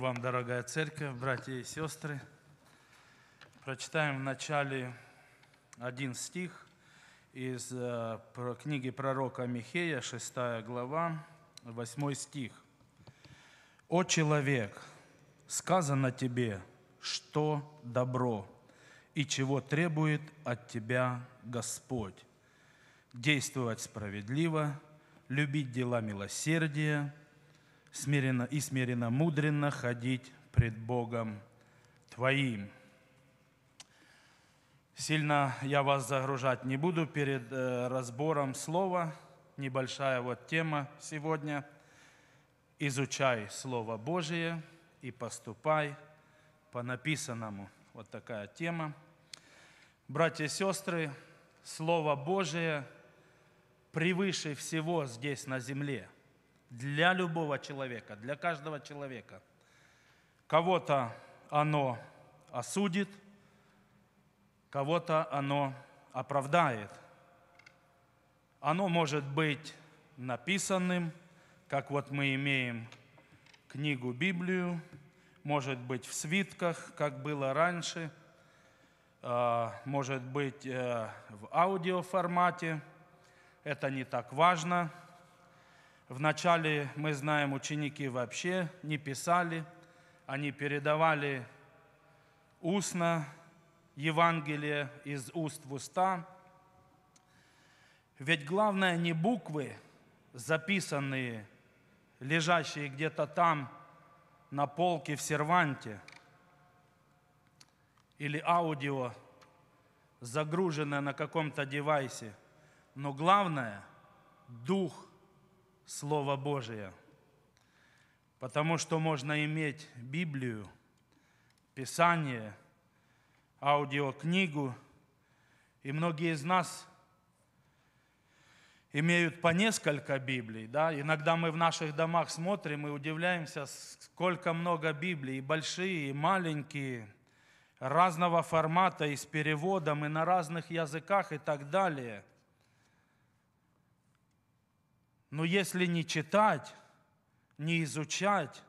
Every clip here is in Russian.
Вам, дорогая церковь, братья и сестры, прочитаем в начале один стих из э, книги пророка Михея, 6 глава, 8 стих. «О человек, сказано тебе, что добро и чего требует от тебя Господь, действовать справедливо, любить дела милосердия – смиренно и смиренно мудренно ходить пред Богом Твоим. Сильно я вас загружать не буду перед э, разбором слова. Небольшая вот тема сегодня. Изучай Слово Божие и поступай по написанному. Вот такая тема. Братья и сестры, Слово Божие превыше всего здесь на земле – для любого человека, для каждого человека. Кого-то оно осудит, кого-то оно оправдает. Оно может быть написанным, как вот мы имеем книгу Библию, может быть в свитках, как было раньше, а, может быть э, в аудиоформате. Это не так важно – Вначале, мы знаем, ученики вообще не писали, они передавали устно Евангелие из уст в уста. Ведь главное не буквы, записанные, лежащие где-то там на полке в серванте, или аудио, загруженное на каком-то девайсе, но главное – дух – Слово Божие, потому что можно иметь Библию, Писание, аудиокнигу, и многие из нас имеют по несколько Библий. Да? Иногда мы в наших домах смотрим и удивляемся, сколько много Библий, и большие, и маленькие, разного формата, и с переводом, и на разных языках, и так далее – но если не читать, не изучать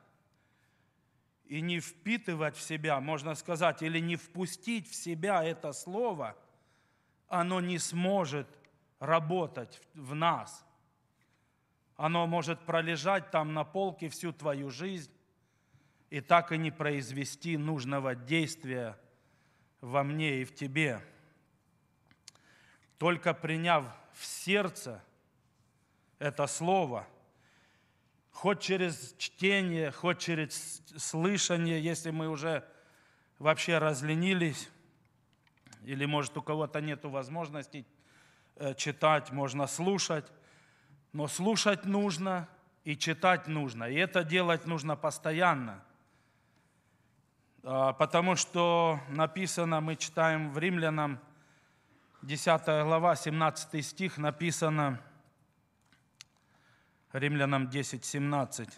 и не впитывать в себя, можно сказать, или не впустить в себя это слово, оно не сможет работать в нас. Оно может пролежать там на полке всю твою жизнь и так и не произвести нужного действия во мне и в тебе. Только приняв в сердце – это Слово. Хоть через чтение, хоть через слышание, если мы уже вообще разленились, или, может, у кого-то нет возможности э, читать, можно слушать. Но слушать нужно и читать нужно. И это делать нужно постоянно. А, потому что написано, мы читаем в Римлянам, 10 глава, 17 стих, написано, Римлянам 10:17.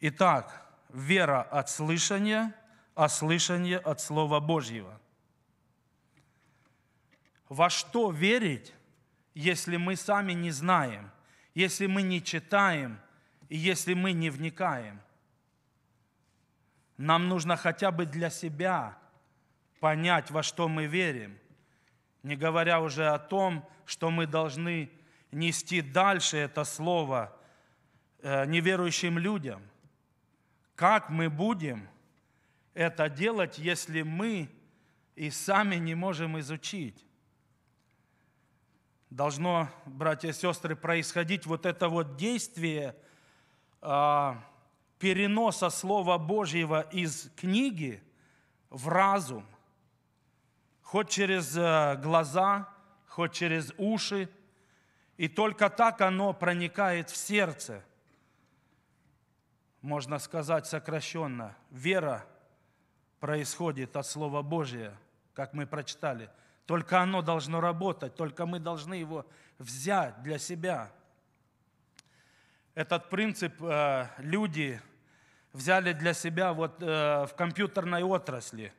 Итак, вера от слышания, а слышание от Слова Божьего. Во что верить, если мы сами не знаем, если мы не читаем и если мы не вникаем? Нам нужно хотя бы для себя понять, во что мы верим, не говоря уже о том, что мы должны нести дальше это слово э, неверующим людям. Как мы будем это делать, если мы и сами не можем изучить? Должно, братья и сестры, происходить вот это вот действие а, переноса Слова Божьего из книги в разум, хоть через э, глаза, хоть через уши – и только так оно проникает в сердце. Можно сказать сокращенно, вера происходит от Слова Божия, как мы прочитали. Только оно должно работать, только мы должны его взять для себя. Этот принцип э, люди взяли для себя вот э, в компьютерной отрасли.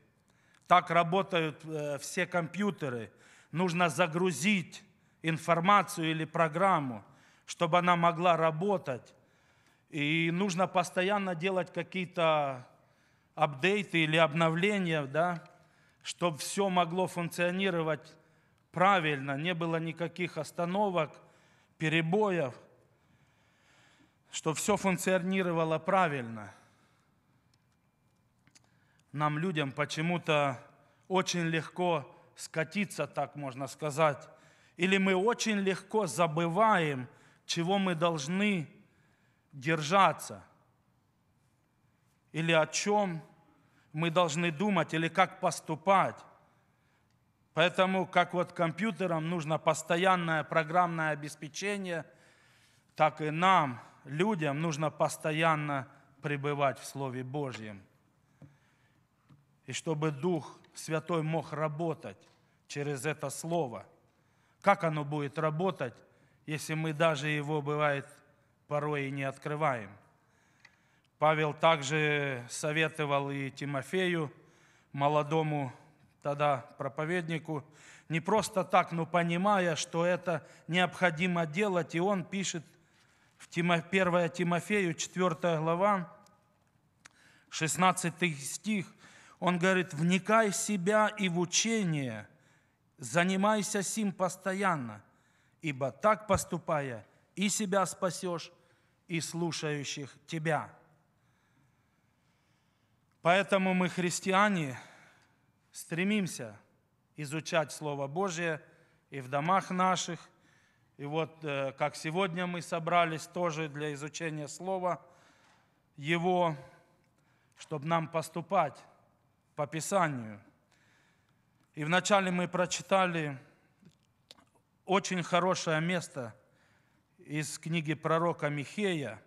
Так работают э, все компьютеры. Нужно загрузить информацию или программу, чтобы она могла работать. И нужно постоянно делать какие-то апдейты или обновления, да, чтобы все могло функционировать правильно, не было никаких остановок, перебоев, чтобы все функционировало правильно. Нам, людям, почему-то очень легко скатиться, так можно сказать, или мы очень легко забываем, чего мы должны держаться, или о чем мы должны думать, или как поступать. Поэтому, как вот компьютерам нужно постоянное программное обеспечение, так и нам, людям, нужно постоянно пребывать в Слове Божьем. И чтобы Дух Святой мог работать через это Слово – как оно будет работать, если мы даже его, бывает, порой и не открываем? Павел также советовал и Тимофею, молодому тогда проповеднику, не просто так, но понимая, что это необходимо делать, и он пишет в 1 Тимофею, 4 глава, 16 стих, он говорит, «Вникай в себя и в учение, занимайся сим постоянно, ибо так поступая, и себя спасешь, и слушающих тебя». Поэтому мы, христиане, стремимся изучать Слово Божье и в домах наших, и вот э, как сегодня мы собрались тоже для изучения Слова Его, чтобы нам поступать по Писанию – и вначале мы прочитали очень хорошее место из книги пророка Михея,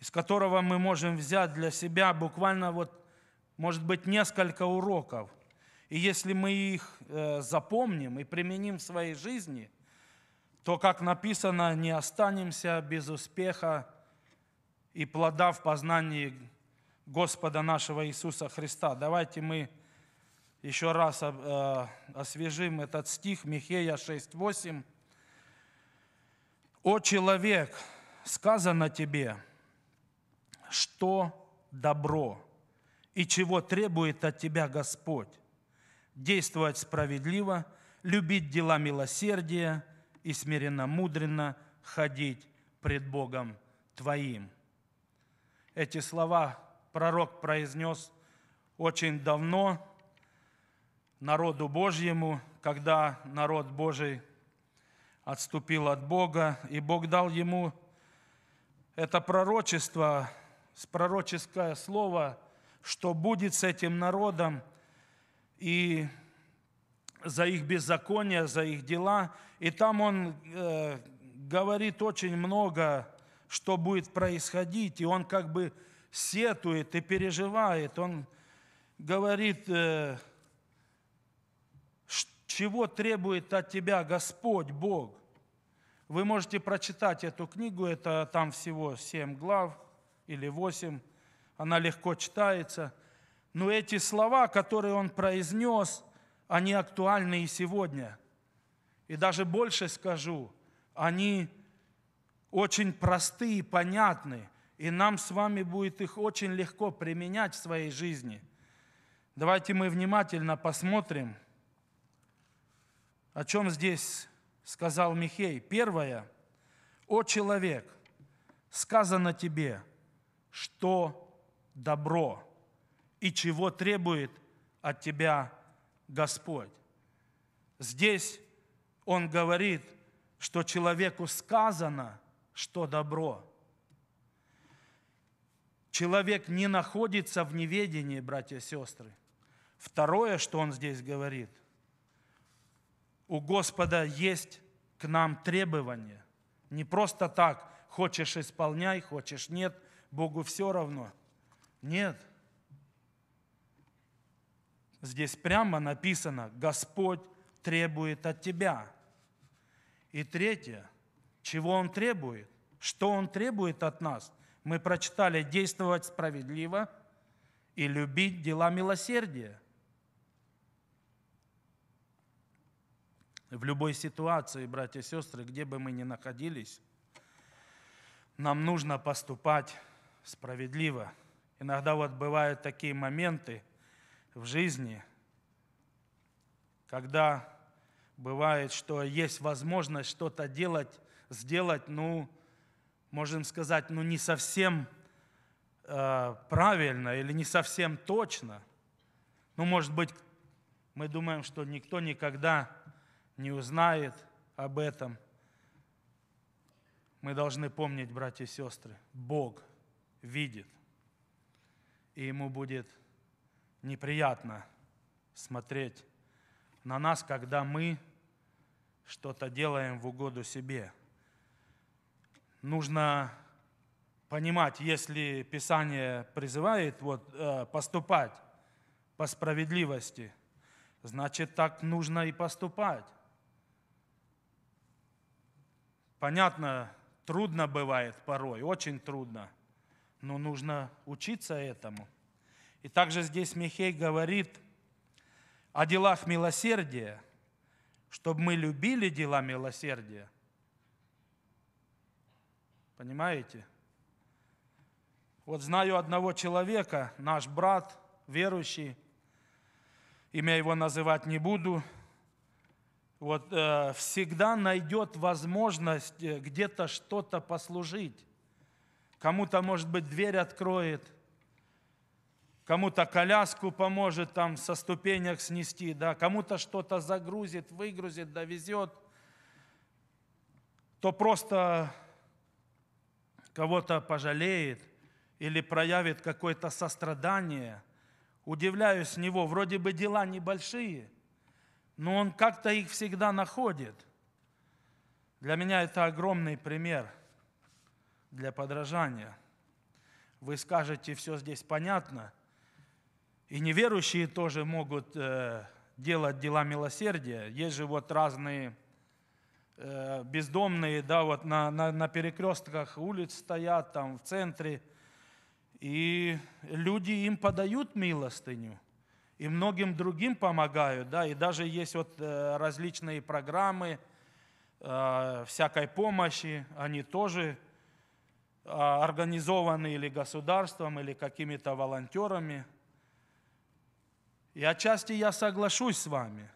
из которого мы можем взять для себя буквально вот, может быть, несколько уроков. И если мы их э, запомним и применим в своей жизни, то, как написано, не останемся без успеха и плода в познании Господа нашего Иисуса Христа. Давайте мы еще раз э, освежим этот стих Михея 6.8. «О человек, сказано тебе, что добро и чего требует от тебя Господь, действовать справедливо, любить дела милосердия и смиренно мудренно ходить пред Богом твоим». Эти слова пророк произнес очень давно народу Божьему, когда народ Божий отступил от Бога, и Бог дал ему это пророчество, пророческое слово, что будет с этим народом, и за их беззаконие, за их дела. И там он э, говорит очень много, что будет происходить, и он как бы сетует и переживает. Он говорит, э, чего требует от тебя Господь, Бог. Вы можете прочитать эту книгу, это там всего семь глав или восемь, она легко читается. Но эти слова, которые он произнес, они актуальны и сегодня. И даже больше скажу, они очень простые и понятные и нам с вами будет их очень легко применять в своей жизни. Давайте мы внимательно посмотрим, о чем здесь сказал Михей. Первое. «О человек, сказано тебе, что добро и чего требует от тебя Господь». Здесь он говорит, что человеку сказано, что добро. Человек не находится в неведении, братья и сестры. Второе, что он здесь говорит, у Господа есть к нам требования. Не просто так, хочешь исполняй, хочешь нет, Богу все равно. Нет. Здесь прямо написано, Господь требует от тебя. И третье, чего Он требует? Что Он требует от нас – мы прочитали «действовать справедливо» и «любить дела милосердия». В любой ситуации, братья и сестры, где бы мы ни находились, нам нужно поступать справедливо. Иногда вот бывают такие моменты в жизни, когда бывает, что есть возможность что-то делать, сделать, ну, можем сказать, ну не совсем э, правильно или не совсем точно. Ну, может быть, мы думаем, что никто никогда не узнает об этом. Мы должны помнить, братья и сестры, Бог видит, и Ему будет неприятно смотреть на нас, когда мы что-то делаем в угоду себе – нужно понимать, если Писание призывает вот, э, поступать по справедливости, значит, так нужно и поступать. Понятно, трудно бывает порой, очень трудно, но нужно учиться этому. И также здесь Михей говорит о делах милосердия, чтобы мы любили дела милосердия – Понимаете? Вот знаю одного человека, наш брат, верующий, имя его называть не буду, вот э, всегда найдет возможность э, где-то что-то послужить. Кому-то, может быть, дверь откроет, кому-то коляску поможет там со ступенек снести, да, кому-то что-то загрузит, выгрузит, довезет, то просто кого-то пожалеет или проявит какое-то сострадание. Удивляюсь него, вроде бы дела небольшие, но он как-то их всегда находит. Для меня это огромный пример для подражания. Вы скажете, все здесь понятно, и неверующие тоже могут э, делать дела милосердия. Есть же вот разные Э, бездомные, да, вот на, на, на перекрестках улиц стоят, там в центре. И люди им подают милостыню, и многим другим помогают, да, и даже есть вот э, различные программы э, всякой помощи, они тоже организованы или государством, или какими-то волонтерами. И отчасти я соглашусь с вами –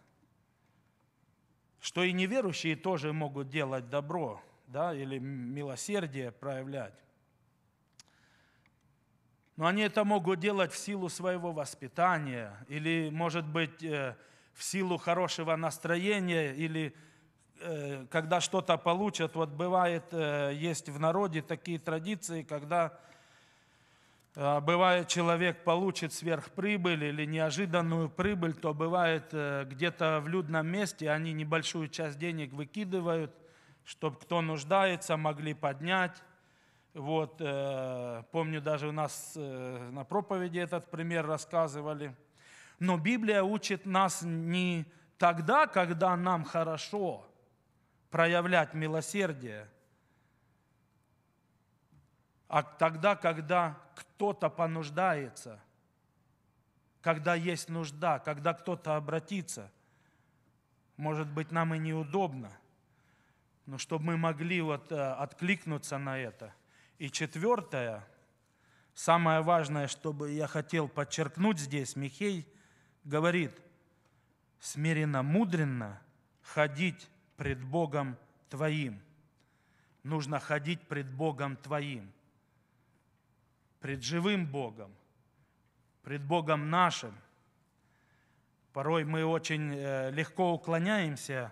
что и неверующие тоже могут делать добро да, или милосердие проявлять. Но они это могут делать в силу своего воспитания или, может быть, э, в силу хорошего настроения или э, когда что-то получат. Вот бывает, э, есть в народе такие традиции, когда а, бывает, человек получит сверхприбыль или неожиданную прибыль, то бывает э, где-то в людном месте они небольшую часть денег выкидывают, чтобы кто нуждается, могли поднять. Вот, э, помню, даже у нас э, на проповеди этот пример рассказывали. Но Библия учит нас не тогда, когда нам хорошо проявлять милосердие – а тогда, когда кто-то понуждается, когда есть нужда, когда кто-то обратится, может быть, нам и неудобно, но чтобы мы могли вот э, откликнуться на это. И четвертое, самое важное, чтобы я хотел подчеркнуть здесь, Михей говорит, смиренно, мудренно ходить пред Богом Твоим. Нужно ходить пред Богом Твоим – пред живым Богом, пред Богом нашим. Порой мы очень э, легко уклоняемся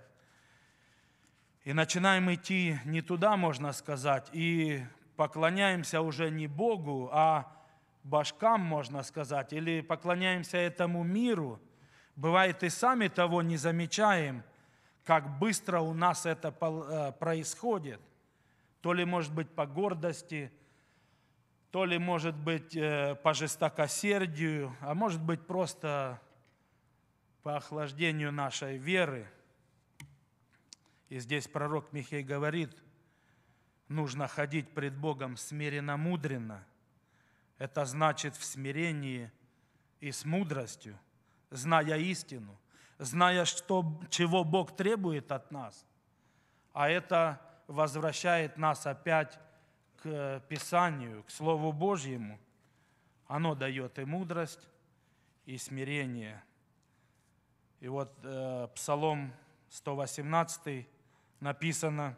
и начинаем идти не туда, можно сказать, и поклоняемся уже не Богу, а башкам, можно сказать, или поклоняемся этому миру. Бывает и сами того не замечаем, как быстро у нас это э, происходит. То ли, может быть, по гордости – то ли, может быть, э, по жестокосердию, а может быть, просто по охлаждению нашей веры. И здесь пророк Михей говорит, нужно ходить пред Богом смиренно-мудренно. Это значит в смирении и с мудростью, зная истину, зная, что, чего Бог требует от нас. А это возвращает нас опять к Писанию, к Слову Божьему, оно дает и мудрость, и смирение. И вот э, Псалом 118 написано,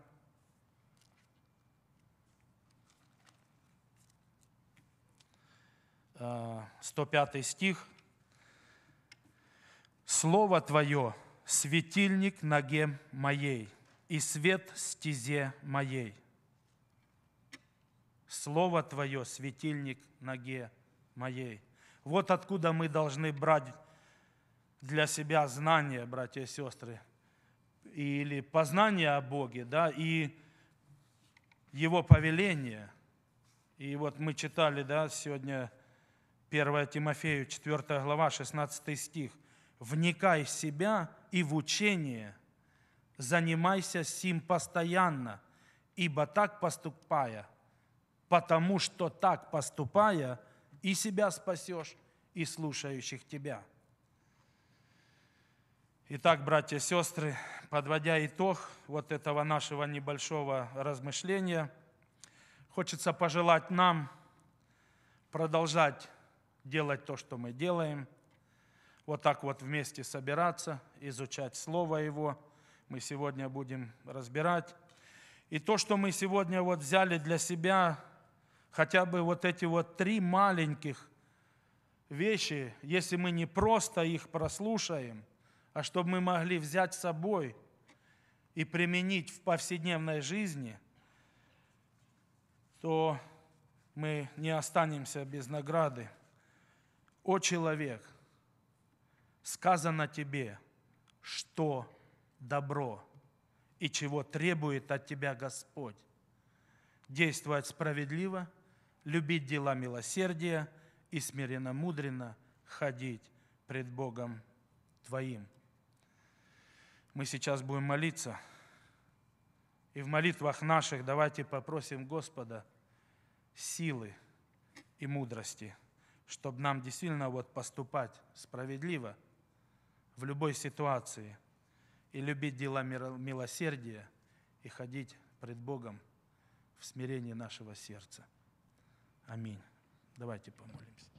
э, сто пятый стих, «Слово Твое – светильник ноге моей и свет стезе моей. Слово Твое – светильник ноге моей. Вот откуда мы должны брать для себя знания, братья и сестры, или познание о Боге, да, и Его повеление. И вот мы читали, да, сегодня 1 Тимофею, 4 глава, 16 стих. «Вникай в себя и в учение, занимайся сим постоянно, ибо так поступая – потому что так поступая, и себя спасешь, и слушающих тебя. Итак, братья и сестры, подводя итог вот этого нашего небольшого размышления, хочется пожелать нам продолжать делать то, что мы делаем, вот так вот вместе собираться, изучать Слово Его. Мы сегодня будем разбирать. И то, что мы сегодня вот взяли для себя, хотя бы вот эти вот три маленьких вещи, если мы не просто их прослушаем, а чтобы мы могли взять с собой и применить в повседневной жизни, то мы не останемся без награды. О человек, сказано тебе, что добро и чего требует от тебя Господь. Действовать справедливо – любить дела милосердия и смиренно мудренно ходить пред Богом Твоим. Мы сейчас будем молиться. И в молитвах наших давайте попросим Господа силы и мудрости, чтобы нам действительно вот поступать справедливо в любой ситуации и любить дела милосердия и ходить пред Богом в смирении нашего сердца. Аминь. Давайте помолимся.